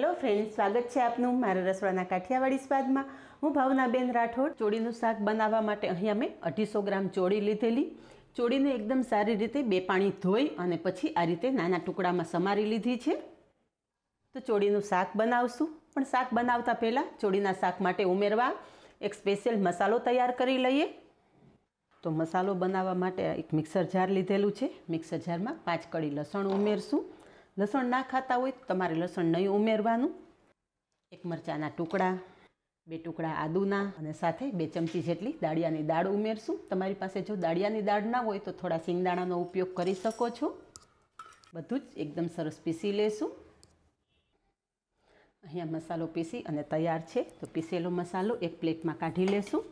hello friend સ્વાગત છે આપનું મારા રસોડાના કાઠિયાવાડી સ્વાદમાં હું ભાવનાબેન રાઠોડ ચોળીનું શાક બનાવવા માટે અહીંયા મેં અઢીસો ગ્રામ ચોળી લીધેલી ચોળીને એકદમ સારી રીતે બે પાણી ધોઈ અને પછી આ રીતે નાના ટુકડામાં સમારી લીધી છે તો ચોળીનું શાક બનાવશું પણ શાક બનાવતા પહેલાં ચોળીના શાક માટે ઉમેરવા એક સ્પેશિયલ મસાલો તૈયાર કરી લઈએ તો મસાલો બનાવવા માટે એક મિક્સર જાર લીધેલું છે મિક્સર જારમાં પાંચ કળી લસણ ઉમેરશું લસણ ના ખાતા હોય તો તમારે લસણ નહીં ઉમેરવાનું એક મરચાંના ટુકડા બે ટુકડા આદુના અને સાથે બે ચમચી જેટલી દાળિયાની દાળ ઉમેરશું તમારી પાસે જો દાળિયાની દાળ ના હોય તો થોડા સિંગદાણાનો ઉપયોગ કરી શકો છો બધું જ એકદમ સરસ પીસી લેશું અહીંયા મસાલો પીસી અને તૈયાર છે તો પીસેલો મસાલો એક પ્લેટમાં કાઢી લેશું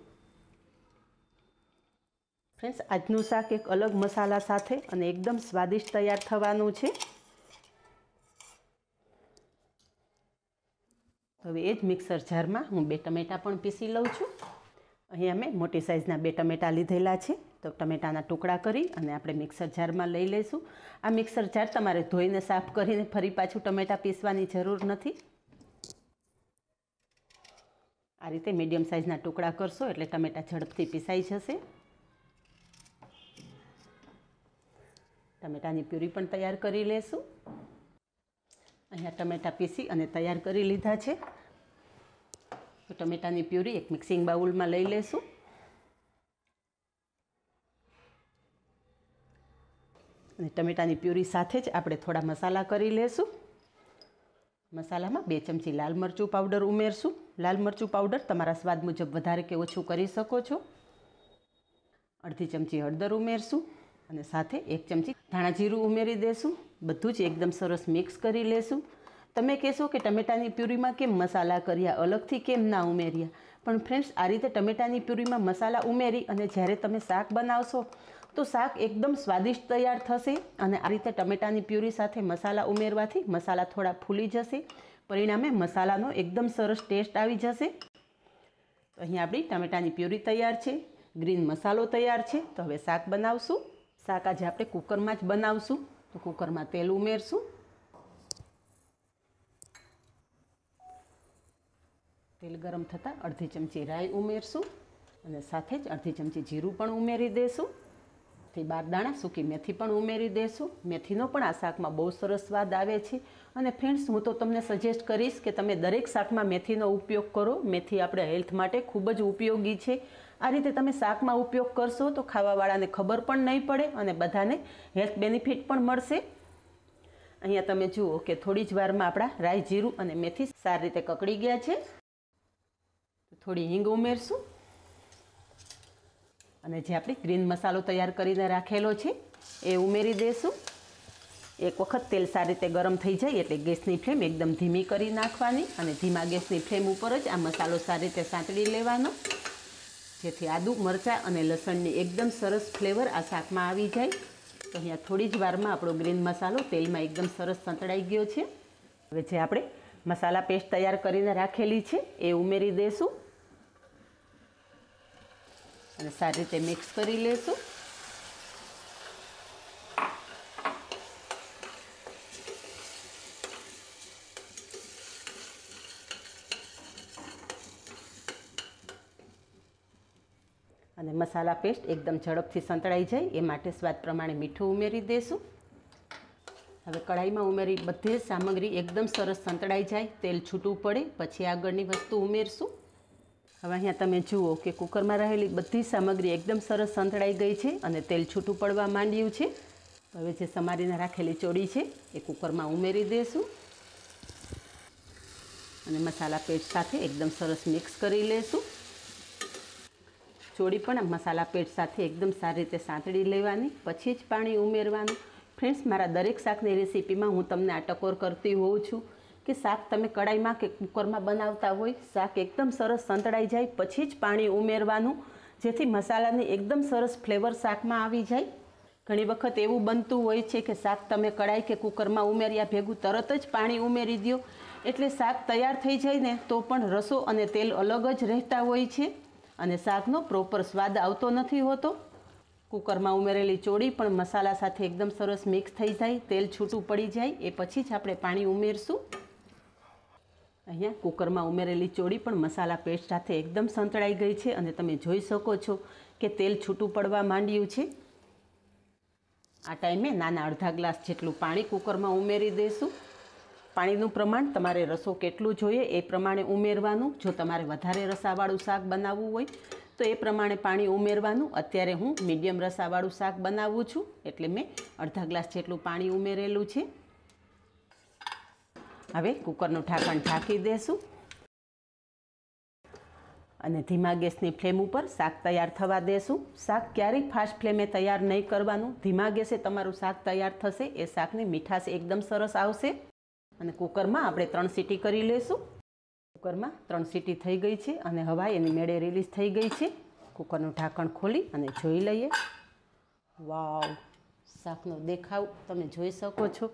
ફ્રેન્ડ્સ આજનું શાક એક અલગ મસાલા સાથે અને એકદમ સ્વાદિષ્ટ તૈયાર થવાનું છે હવે એ જ મિક્સર જારમાં હું બે ટમેટાં પણ પીસી લઉં છું અહીંયા મેં મોટી સાઇઝના બે ટમેટાં લીધેલા છે તો ટમેટાના ટુકડા કરી અને આપણે મિક્સર જારમાં લઈ લઈશું આ મિક્સર જાર તમારે ધોઈને સાફ કરીને ફરી પાછું ટમેટાં પીસવાની જરૂર નથી આ રીતે મીડિયમ સાઇઝના ટુકડા કરશો એટલે ટમેટાં ઝડપથી પીસાઈ જશે ટમેટાની પ્યુરી પણ તૈયાર કરી લેશું અહીંયા ટમેટા પીસી અને તૈયાર કરી લીધા છે તો ટમેટાની પ્યુરી એક મિક્સિંગ બાઉલમાં લઈ લેશું અને ટમેટાની પ્યુરી સાથે જ આપણે થોડા મસાલા કરી લેશું મસાલામાં બે ચમચી લાલ મરચું પાવડર ઉમેરશું લાલ મરચું પાવડર તમારા સ્વાદ મુજબ વધારે કે ઓછું કરી શકો છો અડધી ચમચી હળદર ઉમેરશું અને સાથે એક ચમચી ધાણા જીરું ઉમેરી દેશું બધું જ એકદમ સરસ મિક્સ કરી લેશું તમે કહેશો કે ટમેટાની પ્યુરીમાં કેમ મસાલા કર્યા અલગથી કેમ ના ઉમેર્યા પણ ફ્રેન્ડ્સ આ રીતે ટમેટાની પ્યુરીમાં મસાલા ઉમેરી અને જ્યારે તમે શાક બનાવશો તો શાક એકદમ સ્વાદિષ્ટ તૈયાર થશે અને આ રીતે ટમેટાની પ્યુરી સાથે મસાલા ઉમેરવાથી મસાલા થોડા ફૂલી જશે પરિણામે મસાલાનો એકદમ સરસ ટેસ્ટ આવી જશે તો અહીં આપણી ટમેટાની પ્યુરી તૈયાર છે ગ્રીન મસાલો તૈયાર છે તો હવે શાક બનાવશું શાક આજે આપણે કુકરમાં જ બનાવશું તો કુકરમાં તેલ ઉમેરશું તેલ ગરમ થતાં અડધી ચમચી રાઈ ઉમેરશું અને સાથે જ અડધી ચમચી જીરું પણ ઉમેરી દઈશું સાતથી બાર દાણા સૂકી મેથી પણ ઉમેરી દેશું મેથીનો પણ આ શાકમાં બહુ સરસ સ્વાદ આવે છે અને ફ્રેન્ડ્સ હું તો તમને સજેસ્ટ કરીશ કે તમે દરેક શાકમાં મેથીનો ઉપયોગ કરો મેથી આપણે હેલ્થ માટે ખૂબ જ ઉપયોગી છે આ રીતે તમે શાકમાં ઉપયોગ કરશો તો ખાવાવાળાને ખબર પણ નહીં પડે અને બધાને હેલ્થ બેનિફિટ પણ મળશે અહીંયા તમે જુઓ કે થોડી જ વારમાં આપણા રાઈ જીરું અને મેથી સારી રીતે કકડી ગયા છે થોડી હિંગ ઉમેરશું અને જે આપણે ગ્રીન મસાલો તૈયાર કરીને રાખેલો છે એ ઉમેરી દઈશું એક વખત તેલ સારી રીતે ગરમ થઈ જાય એટલે ગેસની ફ્લેમ એકદમ ધીમી કરી નાખવાની અને ધીમા ગેસની ફ્લેમ ઉપર જ આ મસાલો સારી રીતે સાંતળી લેવાનો જેથી આદુ મરચાં અને લસણની એકદમ સરસ ફ્લેવર આ શાકમાં આવી જાય તો અહીંયા થોડી જ વારમાં આપણો ગ્રીન મસાલો તેલમાં એકદમ સરસ સંતળાઈ ગયો છે હવે જે આપણે મસાલા પેસ્ટ તૈયાર કરીને રાખેલી છે એ ઉમેરી દઈશું અને સારી રીતે મિક્સ કરી લેશું અને મસાલા પેસ્ટ એકદમ ઝડપથી સંતળાઈ જાય એ માટે સ્વાદ પ્રમાણે મીઠું ઉમેરી દેશું હવે કઢાઈમાં ઉમેરી બધી સામગ્રી એકદમ સરસ સંતળાઈ જાય તેલ છૂટું પડે પછી આગળની વસ્તુ ઉમેરશું હવે અહીંયા તમે જુઓ કે કુકરમાં રહેલી બધી સામગ્રી એકદમ સરસ સંતળાઈ ગઈ છે અને તેલ છૂટું પડવા માંડ્યું છે હવે જે સમારીને રાખેલી ચોડી છે એ કુકરમાં ઉમેરી દઈશું અને મસાલા પેટ સાથે એકદમ સરસ મિક્સ કરી લઈશું ચોડી પણ મસાલા પેટ સાથે એકદમ સારી રીતે સાંતળી લેવાની પછી જ પાણી ઉમેરવાનું ફ્રેન્ડ્સ મારા દરેક શાકની રેસીપીમાં હું તમને આ ટકોર કરતી હોઉં છું કે શાક તમે કડાઈમાં કે કુકરમાં બનાવતા હોય શાક એકદમ સરસ સંતળાઈ જાય પછી જ પાણી ઉમેરવાનું જેથી મસાલાની એકદમ સરસ ફ્લેવર શાકમાં આવી જાય ઘણી વખત એવું બનતું હોય છે કે શાક તમે કડાઈ કે કુકરમાં ઉમેર્યા ભેગું તરત જ પાણી ઉમેરી દો એટલે શાક તૈયાર થઈ જાય ને તો પણ રસો અને તેલ અલગ જ રહેતા હોય છે અને શાકનો પ્રોપર સ્વાદ આવતો નથી હોતો કુકરમાં ઉમેરેલી ચોળી પણ મસાલા સાથે એકદમ સરસ મિક્સ થઈ જાય તેલ છૂટું પડી જાય એ પછી જ આપણે પાણી ઉમેરશું અહીંયા કુકરમાં ઉમેરેલી ચોળી પણ મસાલા પેસ્ટ સાથે એકદમ સંતળાઈ ગઈ છે અને તમે જોઈ શકો છો કે તેલ છૂટું પડવા માંડ્યું છે આ ટાઈમે નાના અડધા ગ્લાસ જેટલું પાણી કુકરમાં ઉમેરી દઈશું પાણીનું પ્રમાણ તમારે રસો કેટલું જોઈએ એ પ્રમાણે ઉમેરવાનું જો તમારે વધારે રસાવાળું શાક બનાવવું હોય તો એ પ્રમાણે પાણી ઉમેરવાનું અત્યારે હું મીડિયમ રસાવાળું શાક બનાવું છું એટલે મેં અડધા ગ્લાસ જેટલું પાણી ઉમેરેલું છે હવે કુકરનું ઢાંકણ ઢાંકી દેશું અને ધીમા ગેસની ફ્લેમ ઉપર શાક તૈયાર થવા દેશું શાક ક્યારેય ફાસ્ટ ફ્લેમે તૈયાર નહીં કરવાનું ધીમા ગેસે તમારું શાક તૈયાર થશે એ શાકની મીઠાશ એકદમ સરસ આવશે અને કુકરમાં આપણે ત્રણ સીટી કરી લેશું કુકરમાં ત્રણ સીટી થઈ ગઈ છે અને હવા એની મેળે રિલીઝ થઈ ગઈ છે કુકરનું ઢાંકણ ખોલી અને જોઈ લઈએ વાવ શાકનો દેખાવ તમે જોઈ શકો છો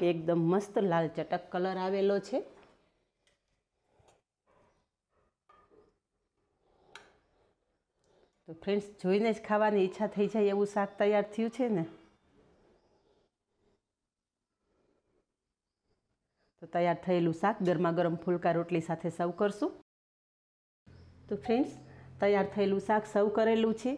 કે એકદમ મસ્ત લાલ ચટક કલર આવેલો છે તો ફ્રેન્ડ્સ જોઈને જ ખાવાની ઈચ્છા થઈ જાય એવું શાક તૈયાર થયું છે ને તો તૈયાર થયેલું શાક ગરમા ગરમ ફૂલકા રોટલી સાથે સર્વ કરશું તો ફ્રેન્ડ્સ તૈયાર થયેલું શાક સર્વ કરેલું છે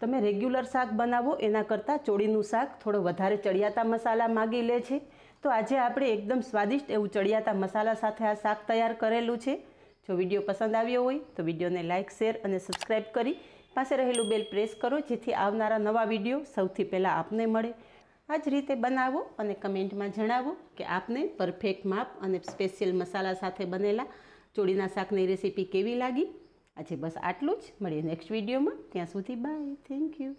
તમે રેગ્યુલર શાક બનાવો એના કરતાં ચોળીનું શાક થોડો વધારે ચડિયાતા મસાલા માગી લે છે તો આજે આપણે એકદમ સ્વાદિષ્ટ એવું ચડિયાતા મસાલા સાથે આ શાક તૈયાર કરેલું છે જો વિડીયો પસંદ આવ્યો હોય તો વિડીયોને લાઇક શેર અને સબસ્ક્રાઈબ કરી પાસે રહેલું બેલ પ્રેસ કરો જેથી આવનારા નવા વિડીયો સૌથી પહેલાં આપને મળે આ જ રીતે બનાવો અને કમેન્ટમાં જણાવો કે આપને પરફેક્ટ માપ અને સ્પેશિયલ મસાલા સાથે બનેલા ચોળીના શાકની રેસીપી કેવી લાગી આજે બસ આટલું જ મળીએ નેક્સ્ટ વિડીયોમાં ત્યાં સુધી બાય થેન્ક યુ